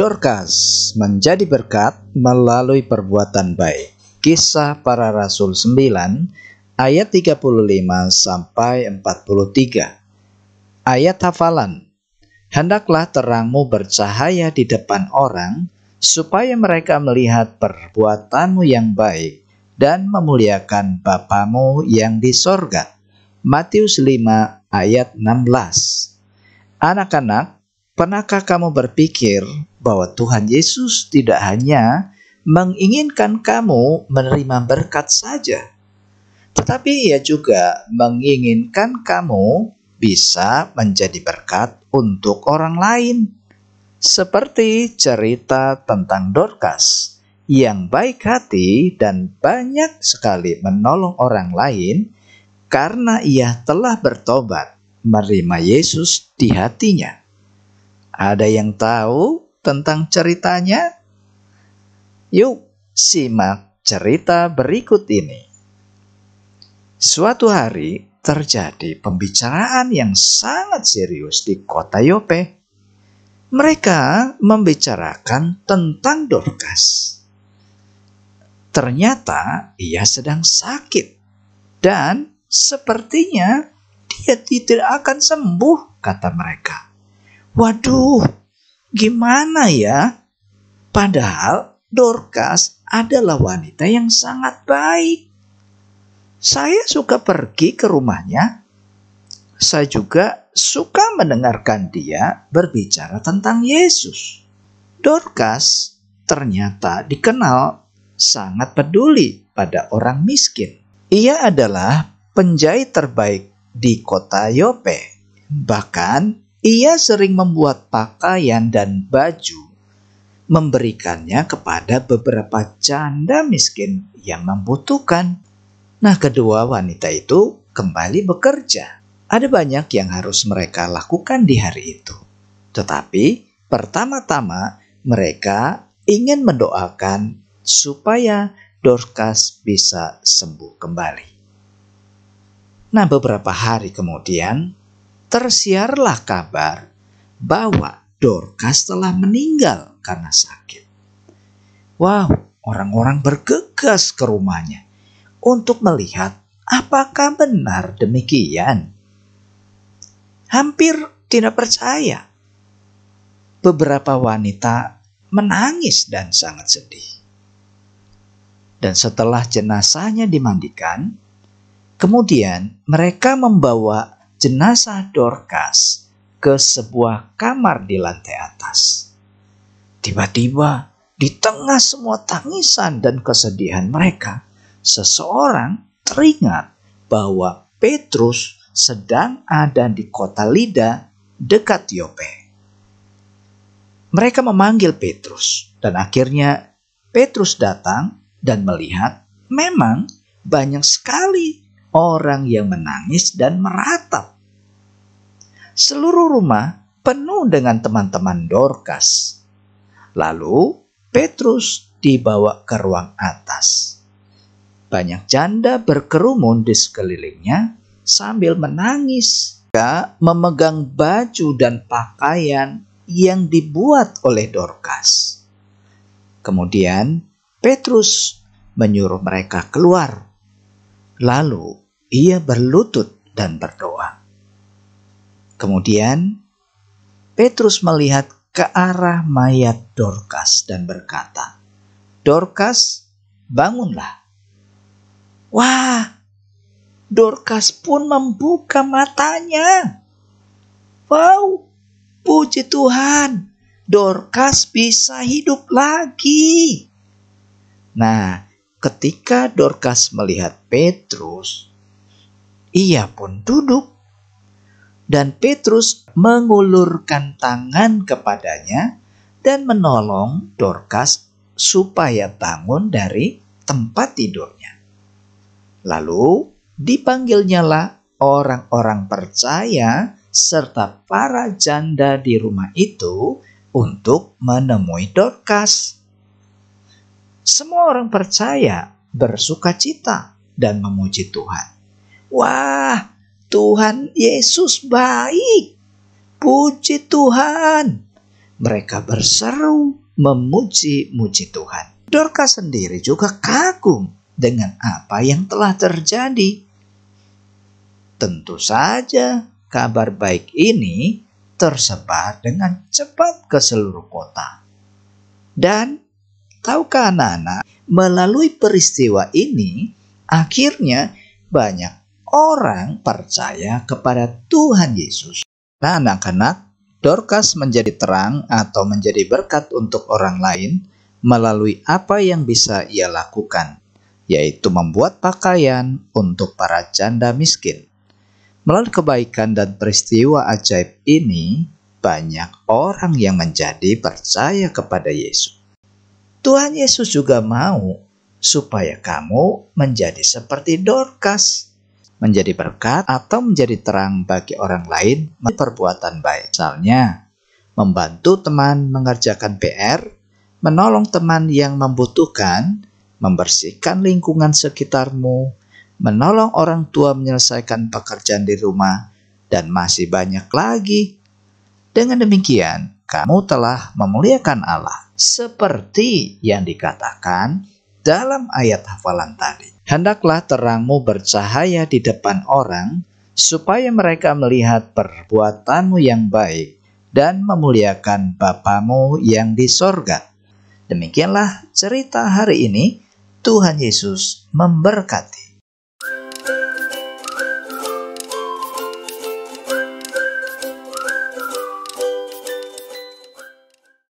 Dorcas menjadi berkat melalui perbuatan baik. Kisah para Rasul 9 ayat 35 sampai 43. Ayat hafalan. Hendaklah terangmu bercahaya di depan orang supaya mereka melihat perbuatanmu yang baik dan memuliakan Bapamu yang di sorga. Matius 5 ayat 16. Anak-anak, Pernahkah kamu berpikir bahwa Tuhan Yesus tidak hanya menginginkan kamu menerima berkat saja, tetapi Ia juga menginginkan kamu bisa menjadi berkat untuk orang lain, seperti cerita tentang Dorcas yang baik hati dan banyak sekali menolong orang lain karena ia telah bertobat menerima Yesus di hatinya. Ada yang tahu tentang ceritanya? Yuk, simak cerita berikut ini. Suatu hari terjadi pembicaraan yang sangat serius di kota Yope. Mereka membicarakan tentang Dorcas. Ternyata ia sedang sakit dan sepertinya dia tidak akan sembuh, kata mereka. Waduh, gimana ya? Padahal Dorcas adalah wanita yang sangat baik. Saya suka pergi ke rumahnya. Saya juga suka mendengarkan dia berbicara tentang Yesus. Dorcas ternyata dikenal sangat peduli pada orang miskin. Ia adalah penjahit terbaik di kota Yope. Bahkan ia sering membuat pakaian dan baju, memberikannya kepada beberapa janda miskin yang membutuhkan. Nah, kedua wanita itu kembali bekerja. Ada banyak yang harus mereka lakukan di hari itu, tetapi pertama-tama mereka ingin mendoakan supaya Dorcas bisa sembuh kembali. Nah, beberapa hari kemudian, tersiarlah kabar bahwa Dorcas telah meninggal karena sakit. Wow, orang-orang bergegas ke rumahnya untuk melihat apakah benar demikian. Hampir tidak percaya. Beberapa wanita menangis dan sangat sedih. Dan setelah jenazahnya dimandikan, kemudian mereka membawa jenazah Dorcas ke sebuah kamar di lantai atas. Tiba-tiba, di tengah semua tangisan dan kesedihan mereka, seseorang teringat bahwa Petrus sedang ada di kota Lida dekat Yope. Mereka memanggil Petrus dan akhirnya Petrus datang dan melihat memang banyak sekali orang yang menangis dan meratap. Seluruh rumah penuh dengan teman-teman Dorcas. Lalu Petrus dibawa ke ruang atas. Banyak janda berkerumun di sekelilingnya sambil menangis. Dia memegang baju dan pakaian yang dibuat oleh Dorcas. Kemudian Petrus menyuruh mereka keluar. Lalu ia berlutut dan berdoa. Kemudian Petrus melihat ke arah mayat Dorcas dan berkata, "Dorcas, bangunlah." Wah, Dorcas pun membuka matanya. Wow, puji Tuhan, Dorcas bisa hidup lagi. Nah, ketika Dorcas melihat Petrus, ia pun duduk, dan Petrus mengulurkan tangan kepadanya dan menolong Dorcas supaya bangun dari tempat tidurnya. Lalu dipanggilnyalah orang-orang percaya serta para janda di rumah itu untuk menemui Dorcas. Semua orang percaya bersuka cita dan memuji Tuhan. Wah, Tuhan Yesus baik. Puji Tuhan. Mereka berseru memuji-muji Tuhan. Dorka sendiri juga kagum dengan apa yang telah terjadi. Tentu saja kabar baik ini tersebar dengan cepat ke seluruh kota. Dan tahukah anak-anak, melalui peristiwa ini akhirnya banyak orang percaya kepada Tuhan Yesus. Nah, anak-anak, Dorcas menjadi terang atau menjadi berkat untuk orang lain melalui apa yang bisa ia lakukan, yaitu membuat pakaian untuk para janda miskin. Melalui kebaikan dan peristiwa ajaib ini, banyak orang yang menjadi percaya kepada Yesus. Tuhan Yesus juga mau supaya kamu menjadi seperti Dorcas menjadi berkat atau menjadi terang bagi orang lain perbuatan baik. Misalnya, membantu teman mengerjakan PR, menolong teman yang membutuhkan, membersihkan lingkungan sekitarmu, menolong orang tua menyelesaikan pekerjaan di rumah, dan masih banyak lagi. Dengan demikian, kamu telah memuliakan Allah seperti yang dikatakan dalam ayat hafalan tadi. Hendaklah terangmu bercahaya di depan orang, supaya mereka melihat perbuatanmu yang baik dan memuliakan Bapamu yang di sorga. Demikianlah cerita hari ini. Tuhan Yesus memberkati.